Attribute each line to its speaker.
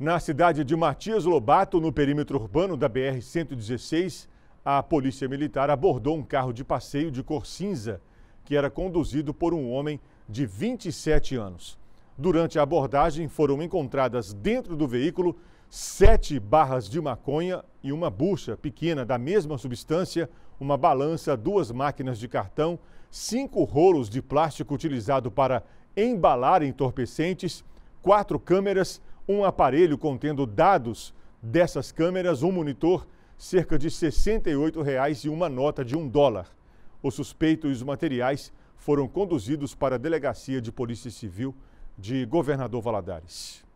Speaker 1: Na cidade de Matias Lobato, no perímetro urbano da BR-116, a polícia militar abordou um carro de passeio de cor cinza que era conduzido por um homem de 27 anos. Durante a abordagem, foram encontradas dentro do veículo sete barras de maconha e uma bucha pequena da mesma substância, uma balança, duas máquinas de cartão, cinco rolos de plástico utilizado para embalar entorpecentes, quatro câmeras, um aparelho contendo dados dessas câmeras, um monitor, cerca de R$ 68 reais e uma nota de um dólar. O suspeito e os materiais foram conduzidos para a Delegacia de Polícia Civil de Governador Valadares.